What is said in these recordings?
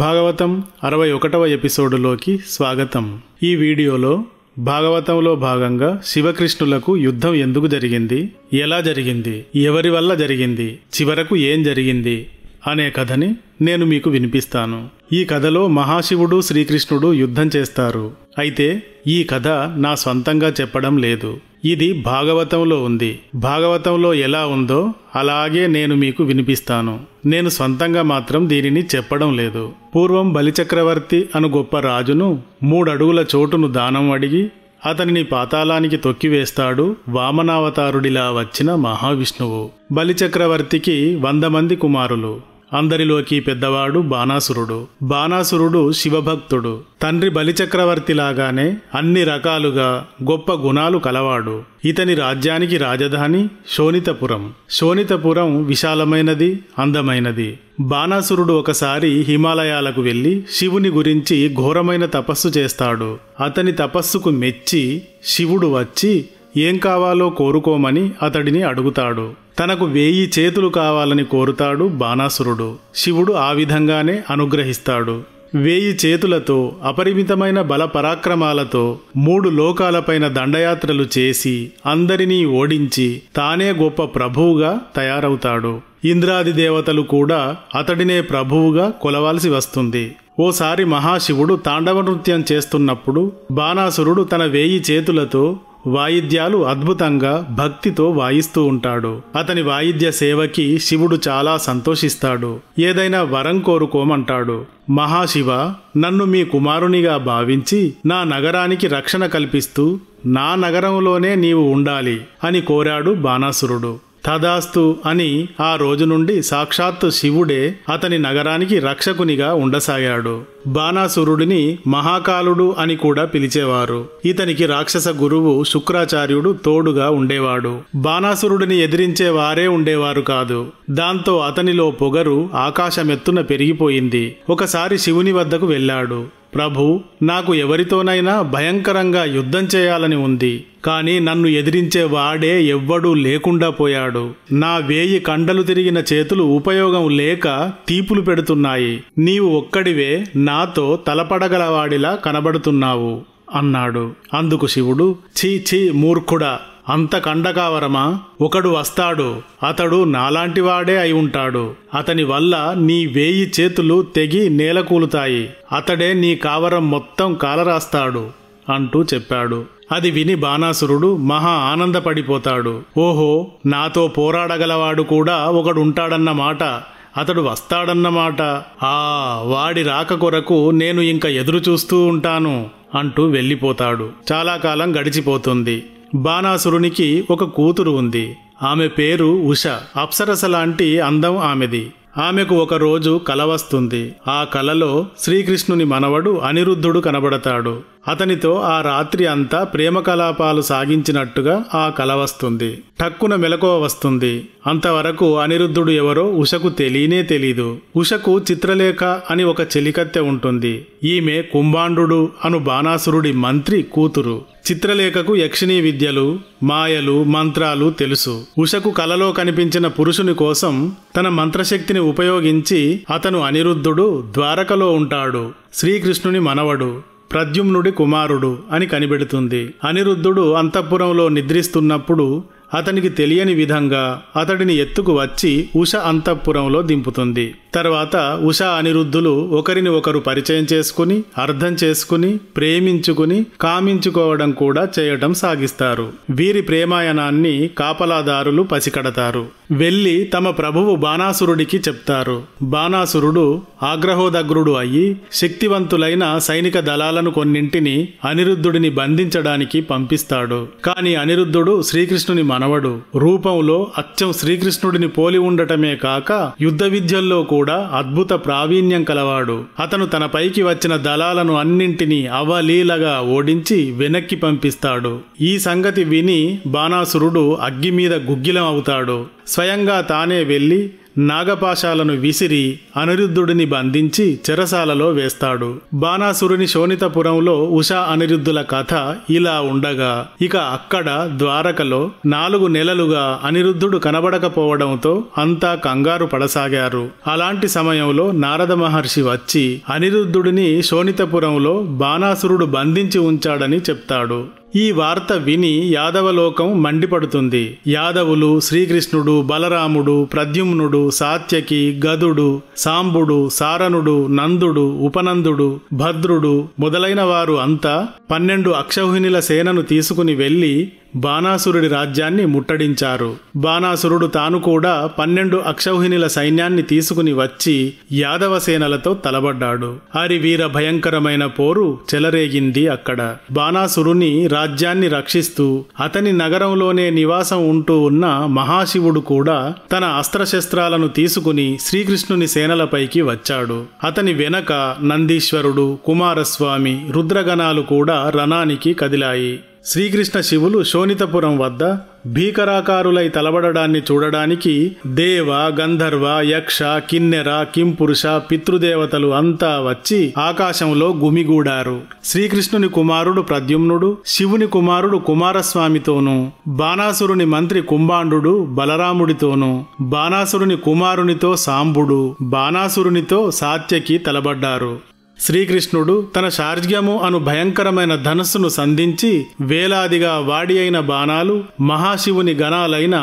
భాగవతం అరవై ఒకటవ ఎపిసోడులోకి స్వాగతం ఈ వీడియోలో భాగవతంలో భాగంగా శివకృష్ణులకు యుద్ధం ఎందుకు జరిగింది ఎలా జరిగింది ఎవరి వల్ల జరిగింది చివరకు ఏం జరిగింది అనే కథని నేను మీకు వినిపిస్తాను ఈ కథలో మహాశివుడు శ్రీకృష్ణుడు యుద్ధం చేస్తారు అయితే ఈ కథ నా సొంతంగా చెప్పడం లేదు ఇది భాగవతంలో ఉంది భాగవతంలో ఎలా ఉందో అలాగే నేను మీకు వినిపిస్తాను నేను సొంతంగా మాత్రం దీనిని చెప్పడం లేదు పూర్వం బలిచక్రవర్తి అను గొప్ప రాజును మూడడుగుల చోటును దానం అడిగి అతనిని పాతాళానికి తొక్కివేస్తాడు వామనావతారుడిలా వచ్చిన మహావిష్ణువు బలిచక్రవర్తికి వంద మంది కుమారులు అందరిలోకి పెద్దవాడు బాణాసురుడు బాణాసురుడు శివభక్తుడు తండ్రి బలిచక్రవర్తిలాగానే అన్ని రకాలుగా గొప్ప గుణాలు కలవాడు ఇతని రాజ్యానికి రాజధాని శోనితపురం శోనితపురం విశాలమైనది అందమైనది బాణాసురుడు ఒకసారి హిమాలయాలకు వెళ్ళి శివుని గురించి ఘోరమైన తపస్సు చేస్తాడు అతని తపస్సుకు మెచ్చి శివుడు వచ్చి ఏం కావాలో కోరుకోమని అతడిని అడుగుతాడు తనకు వేయి చేతులు కావాలని కోరుతాడు బాణాసురుడు శివుడు ఆ విధంగానే అనుగ్రహిస్తాడు వేయి చేతులతో అపరిమితమైన బల పరాక్రమాలతో మూడు లోకాలపైన దండయాత్రలు చేసి అందరినీ ఓడించి తానే గొప్ప ప్రభువుగా తయారవుతాడు ఇంద్రాది దేవతలు కూడా అతడినే ప్రభువుగా కొలవాల్సి వస్తుంది ఓసారి మహాశివుడు తాండవ నృత్యం చేస్తున్నప్పుడు బాణాసురుడు తన వేయి చేతులతో వాయిద్యాలు అద్భుతంగా భక్తితో వాయిస్తూ ఉంటాడు అతని వాయిద్య సేవకి శివుడు చాలా సంతోషిస్తాడు ఏదైనా వరం కోరుకోమంటాడు మహాశివ నన్ను మీ కుమారునిగా భావించి నా నగరానికి రక్షణ కల్పిస్తూ నా నగరంలోనే నీవు ఉండాలి అని కోరాడు బాణాసురుడు తదాస్తు అని ఆ రోజు నుండి సాక్షాత్తు శివుడే అతని నగరానికి రక్షకునిగా ఉండసాగాడు బాణాసురుడిని మహాకాలుడు అని కూడా పిలిచేవారు ఇతనికి రాక్షస గురువు శుక్రాచార్యుడు తోడుగా ఉండేవాడు బాణాసురుడిని ఎదిరించే వారే ఉండేవారు కాదు దాంతో అతనిలో పొగరు ఆకాశమెత్తున పెరిగిపోయింది ఒకసారి శివుని వద్దకు వెళ్ళాడు ప్రభు నాకు ఎవరితోనైనా భయంకరంగా యుద్ధం చేయాలని ఉంది కానీ నన్ను ఎదిరించే వాడే ఎవ్వడూ లేకుండా పోయాడు నా వేయి కండలు తిరిగిన చేతులు ఉపయోగం లేక తీపులు పెడుతున్నాయి నీవు ఒక్కడివే నా నాతో తలపడగలవాడిలా కనబడుతున్నావు అన్నాడు అందుకు శివుడు ఛీ ఛీ మూర్ఖుడా అంత కండకావరమా ఒకడు వస్తాడు అతడు నాలాంటివాడే అయి ఉంటాడు అతని వల్ల నీ వేయి చేతులు తెగి నేలకూలుతాయి అతడే నీ కావరం మొత్తం కాలరాస్తాడు అంటూ చెప్పాడు అది విని బాణాసురుడు మహా ఆనందపడిపోతాడు ఓహో నాతో పోరాడగలవాడు కూడా ఒకడుంటాడన్నమాట మాట అతడు వస్తాడన్నమాట ఆ వాడి రాక కొరకు నేను ఇంకా ఎదురు చూస్తూ ఉంటాను అంటూ వెళ్ళిపోతాడు చాలా కాలం గడిచిపోతుంది బాణాసురునికి ఒక కూతురు ఉంది ఆమె పేరు ఉష అప్సరస లాంటి అందం ఆమెది ఆమెకు ఒకరోజు కల వస్తుంది ఆ కలలో శ్రీకృష్ణుని మనవడు అనిరుద్ధుడు కనబడతాడు అతనితో ఆ రాత్రి అంతా ప్రేమ కలాపాలు సాగించినట్టుగా ఆ కల వస్తుంది ఠక్కున మెలకువ వస్తుంది అంతవరకు అనిరుద్ధుడు ఎవరో ఉషకు తెలియనే తెలీదు ఉషకు చిత్రలేఖ అని ఒక చెలికత్తె ఉంటుంది ఈమె కుంభాండు అను బాణాసురుడి మంత్రి కూతురు చిత్రలేఖకు యక్షిణీ విద్యలు మాయలు మంత్రాలు తెలుసు ఉషకు కలలో కనిపించిన పురుషుని కోసం తన మంత్రశక్తిని ఉపయోగించి అతను అనిరుద్ధుడు ద్వారకలో ఉంటాడు శ్రీకృష్ణుని మనవడు ప్రద్యుమ్నుడి కుమారుడు అని కనిపెడుతుంది అనిరుద్ధుడు అంతఃపురంలో నిద్రిస్తున్నప్పుడు అతనికి తెలియని విధంగా అతడిని ఎత్తుకు వచ్చి ఉష అంతఃపురంలో దింపుతుంది తర్వాత ఉష అనిరుద్ధులు ఒకరిని ఒకరు పరిచయం చేసుకుని అర్థం చేసుకుని ప్రేమించుకుని కామించుకోవడం కూడా చేయటం సాగిస్తారు వీరి ప్రేమాయణాన్ని కాపలాదారులు పసికడతారు వెళ్ళి తమ ప్రభువు బాణాసురుడికి చెప్తారు బాణాసురుడు ఆగ్రహోదగ్రుడు అయ్యి శక్తివంతులైన సైనిక దళాలను కొన్నింటిని అనిరుద్ధుడిని బంధించడానికి పంపిస్తాడు కాని అనిరుద్ధుడు శ్రీకృష్ణుని మనవడు రూపంలో అచ్చం శ్రీకృష్ణుడిని పోలి ఉండటమే కాక యుద్ధ విద్యల్లో కూడా అద్భుత ప్రావీణ్యం కలవాడు అతను తన పైకి వచ్చిన దళాలను అన్నింటినీ అవలీలగా ఓడించి వెనక్కి పంపిస్తాడు ఈ సంగతి విని బాణాసురుడు అగ్గి మీద గుగ్గిలం అవుతాడు స్వయంగా తానే వెళ్ళి నాగపాశాలను విసిరి అనిరుద్ధుడిని బంధించి చెరసాలలో వేస్తాడు బాణాసురుని శోణితపురంలో ఉషా అనిరుద్ధుల కథ ఇలా ఉండగా ఇక అక్కడ ద్వారకలో నాలుగు నెలలుగా అనిరుద్ధుడు కనబడకపోవడంతో అంతా కంగారు పడసాగారు అలాంటి సమయంలో నారద మహర్షి వచ్చి అనిరుద్ధుడిని శోణితపురంలో బాణాసురుడు బంధించి ఉంచాడని చెప్తాడు ఈ వార్త విని యాదవలోకం మండిపడుతుంది యాదవులు శ్రీకృష్ణుడు బలరాముడు ప్రద్యుమ్నుడు సాత్యకి గదుడు సాంబుడు సారణుడు నందుడు ఉపనందుడు భద్రుడు మొదలైన వారు అంతా పన్నెండు అక్షౌహిణుల సేనను తీసుకుని వెళ్ళి బాణాసురుడి రాజ్యాన్ని ముట్టడించారు బాణాసురుడు తాను కూడా పన్నెండు అక్షౌహిణుల సైన్యాన్ని తీసుకుని వచ్చి యాదవ సేనలతో తలబడ్డాడు హరివీర భయంకరమైన పోరు చెలరేగింది అక్కడ బాణాసురుని రాజ్యాన్ని రక్షిస్తూ అతని నగరంలోనే నివాసం ఉంటూ ఉన్న మహాశివుడు కూడా తన అస్త్రశస్త్రాలను తీసుకుని శ్రీకృష్ణుని సేనలపైకి వచ్చాడు అతని వెనక నందీశ్వరుడు కుమారస్వామి రుద్రగణాలు కూడా రణానికి కదిలాయి శ్రీకృష్ణ శివులు శోనితపురం వద్ద భీకరాకారులై తలబడడాన్ని చూడడానికి దేవ గంధర్వ యక్ష కిన్నెర కింపురుష పితృదేవతలు అంతా వచ్చి ఆకాశంలో గుమిగూడారు శ్రీకృష్ణుని కుమారుడు ప్రద్యుమ్నుడు శివుని కుమారుడు కుమారస్వామితోనూ బాణాసురుని మంత్రి కుంభాండు బలరాముడితోనూ బాణాసురుని కుమారునితో సాంబుడు బాణాసురునితో సాత్యకి తలబడ్డారు శ్రీకృష్ణుడు తన శార్జ్యము అను భయంకరమైన ధనస్సును సంధించి వేలాదిగా వాడి అయిన బాణాలు మహాశివుని గణాలైన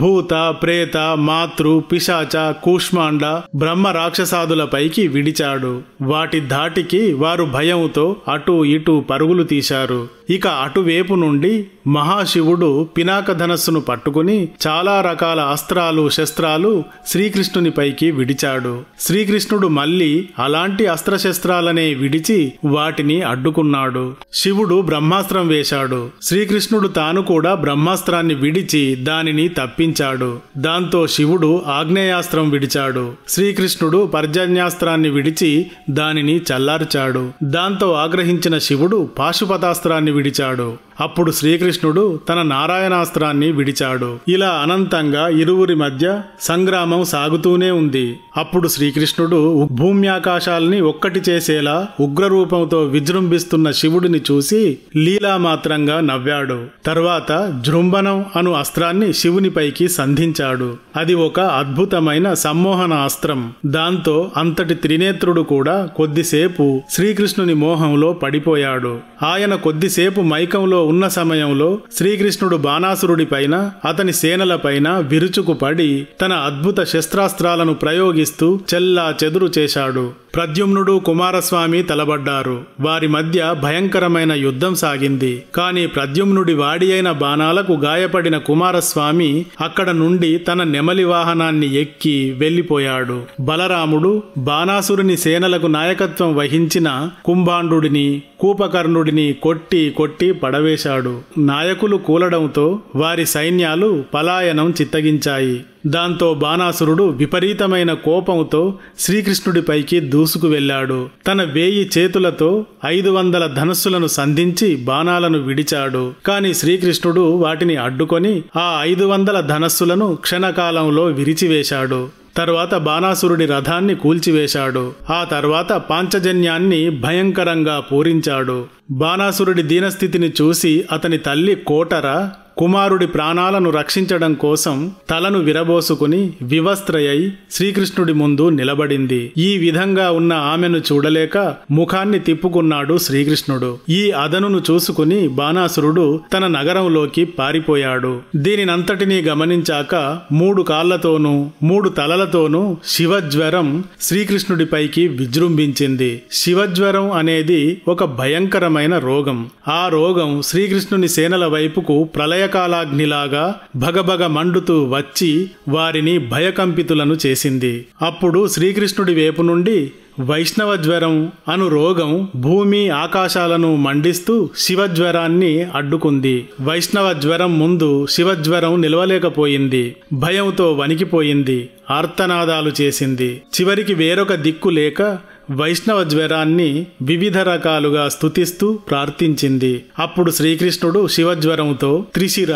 భూత ప్రేత మాతృ పిశాచ కూష్మాండ బ్రహ్మ రాక్షసాదులపైకి విడిచాడు వాటి ధాటికి వారు భయంతో అటూ ఇటూ పరుగులు తీశారు ఇక అటువైపు నుండి మహాశివుడు పినాక ధనస్సును పట్టుకుని చాలా రకాల అస్త్రాలు శస్త్రాలు శ్రీకృష్ణునిపైకి విడిచాడు శ్రీకృష్ణుడు మళ్ళీ అలాంటి అస్త్రశస్త్రాలనే విడిచి వాటిని అడ్డుకున్నాడు శివుడు బ్రహ్మాస్త్రం వేశాడు శ్రీకృష్ణుడు తాను కూడా బ్రహ్మాస్త్రాన్ని విడిచి దానిని తప్పించాడు దాంతో శివుడు ఆగ్నేయాస్త్రం విడిచాడు శ్రీకృష్ణుడు పర్జన్యాస్త్రాన్ని విడిచి దానిని చల్లార్చాడు దాంతో ఆగ్రహించిన శివుడు పాశుపతాస్త్రాన్ని విడిచాడు అప్పుడు శ్రీకృష్ణుడు తన నారాయణాస్త్రాన్ని విడిచాడు ఇలా అనంతంగా ఇరువురి మధ్య సంగ్రామం సాగుతూనే ఉంది అప్పుడు శ్రీకృష్ణుడు భూమ్యాకాశాల్ని ఒక్కటి చేసేలా ఉగ్రరూపంతో విజృంభిస్తున్న శివుడిని చూసి లీలామాత్రంగా నవ్వాడు తర్వాత జృంభనం అను అస్త్రాన్ని శివునిపైకి సంధించాడు అది ఒక అద్భుతమైన సమ్మోహన అస్త్రం దాంతో అంతటి త్రినేత్రుడు కూడా కొద్దిసేపు శ్రీకృష్ణుని మోహంలో పడిపోయాడు ఆయన కొద్దిసేపు మైకంలో ఉన్న సమయంలో శ్రీకృష్ణుడు బాణాసురుడిపైన అతని సేనలపైన విరుచుకుపడి తన అద్భుత శస్త్రాస్త్రాలను ప్రయోగిస్తూ చెల్లా చెదురు చేశాడు ప్రద్యుమ్నుడు కుమారస్వామి తలబడ్డారు వారి మధ్య భయంకరమైన యుద్ధం సాగింది కాని ప్రద్యుమ్నుడి వాడి అయిన బాణాలకు గాయపడిన కుమారస్వామి అక్కడ నుండి తన నెమలి వాహనాన్ని ఎక్కి వెళ్లిపోయాడు బలరాముడు బాణాసురుని సేనలకు నాయకత్వం వహించిన కుంభాండుడిని కూపకర్ణుడిని కొట్టి కొట్టి పడవేశాడు నాయకులు కూలడంతో వారి సైన్యాలు పలాయనం చిత్తగించాయి దాంతో బాణాసురుడు విపరీతమైన కోపంతో శ్రీకృష్ణుడిపైకి దూసుకు వెళ్ళాడు తన వేయి చేతులతో ఐదు వందల ధనస్సులను సంధించి బాణాలను విడిచాడు కాని శ్రీకృష్ణుడు వాటిని అడ్డుకొని ఆ ఐదు వందల ధనస్సులను క్షణకాలంలో విరిచివేశాడు తర్వాత బాణాసురుడి రథాన్ని కూల్చివేశాడు ఆ తర్వాత పాంచజన్యాన్ని భయంకరంగా పూరించాడు బాణాసురుడి దీనస్థితిని చూసి అతని తల్లి కోటర కుమారుడి ప్రాణాలను రక్షించడం కోసం తలను విరబోసుకుని వివస్త్రయై శ్రీకృష్ణుడి ముందు నిలబడింది ఈ విధంగా ఉన్న ఆమెను చూడలేక ముఖాన్ని తిప్పుకున్నాడు శ్రీకృష్ణుడు ఈ అదనును చూసుకుని బాణాసురుడు తన నగరంలోకి పారిపోయాడు దీనినంతటినీ గమనించాక మూడు కాళ్లతోనూ మూడు తలలతోనూ శివజ్వరం శ్రీకృష్ణుడిపైకి విజృంభించింది శివజ్వరం అనేది ఒక భయంకరమైన రోగం ఆ రోగం శ్రీకృష్ణుని సేనల వైపుకు ప్రళయ మంటకాలాగ్నిలాగా భగభగ మండుతూ వచ్చి వారిని భయకంపితులను చేసింది అప్పుడు శ్రీకృష్ణుడి వేపు నుండి వైష్ణవ జ్వరం అను రోగం భూమి ఆకాశాలను మండిస్తూ శివజ్వరాన్ని అడ్డుకుంది వైష్ణవ జ్వరం ముందు శివజ్వరం నిలవలేకపోయింది భయంతో వణికిపోయింది ఆర్తనాదాలు చేసింది చివరికి వేరొక దిక్కు లేక వైష్ణవ జ్వరాన్ని వివిధ రకాలుగా స్థుతిస్తూ ప్రార్థించింది అప్పుడు శ్రీకృష్ణుడు శివజ్వరంతో త్రిశిర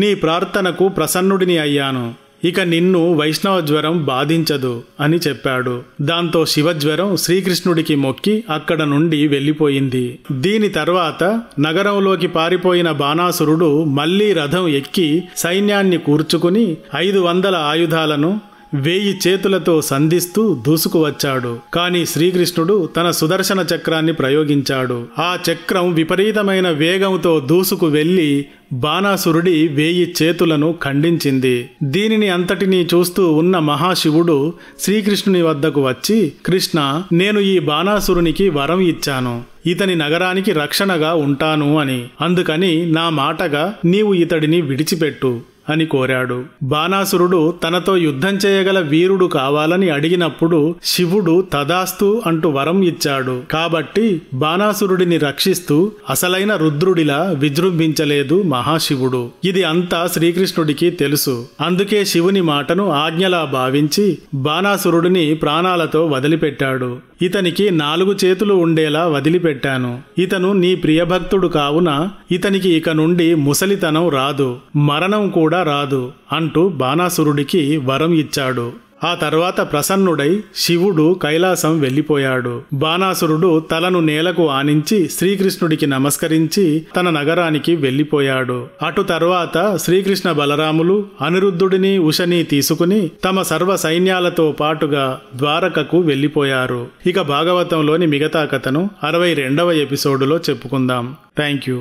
నీ ప్రార్థనకు ప్రసన్నుడిని అయ్యాను ఇక నిన్ను వైష్ణవ జ్వరం బాధించదు అని చెప్పాడు దాంతో శివజ్వరం శ్రీకృష్ణుడికి మొక్కి అక్కడ నుండి వెళ్ళిపోయింది దీని తర్వాత నగరంలోకి పారిపోయిన బాణాసురుడు మళ్లీ రథం ఎక్కి సైన్యాన్ని కూర్చుకుని ఐదు వందల ఆయుధాలను వేయి చేతులతో సంధిస్తూ దూసుకువచ్చాడు కాని శ్రీకృష్ణుడు తన సుదర్శన చక్రాన్ని ప్రయోగించాడు ఆ చక్రం విపరీతమైన వేగంతో దూసుకు వెళ్లి బాణాసురుడి వేయి చేతులను ఖండించింది దీనిని అంతటినీ చూస్తూ ఉన్న మహాశివుడు శ్రీకృష్ణుని వద్దకు వచ్చి కృష్ణ నేను ఈ బాణాసురునికి వరం ఇచ్చాను ఇతని నగరానికి రక్షణగా ఉంటాను అని అందుకని నా మాటగా నీవు ఇతడిని విడిచిపెట్టు అని కోరాడు బాణాసురుడు తనతో యుద్ధం చేయగల వీరుడు కావాలని అడిగినప్పుడు శివుడు తదాస్తు అంటూ వరం ఇచ్చాడు కాబట్టి బాణాసురుడిని రక్షిస్తూ అసలైన రుద్రుడిలా విజృంభించలేదు మహాశివుడు ఇది అంతా శ్రీకృష్ణుడికి తెలుసు అందుకే శివుని మాటను ఆజ్ఞలా భావించి బాణాసురుడిని ప్రాణాలతో వదిలిపెట్టాడు ఇతనికి నాలుగు చేతులు ఉండేలా వదిలిపెట్టాను ఇతను నీ ప్రియభక్తుడు కావున ఇతనికి ఇక నుండి ముసలితనం రాదు మరణం కూడా రాదు అంటూ బాణాసురుడికి వరం ఇచ్చాడు ఆ తర్వాత ప్రసన్నుడై శివుడు కైలాసం వెళ్ళిపోయాడు బాణాసురుడు తలను నేలకు ఆనించి శ్రీకృష్ణుడికి నమస్కరించి తన నగరానికి వెళ్ళిపోయాడు అటు తర్వాత శ్రీకృష్ణ బలరాములు అనిరుద్ధుడిని ఉషని తీసుకుని తమ సర్వ సైన్యాలతో పాటుగా ద్వారకకు వెళ్ళిపోయారు ఇక భాగవతంలోని మిగతా కథను అరవై రెండవ ఎపిసోడులో చెప్పుకుందాం థ్యాంక్ యూ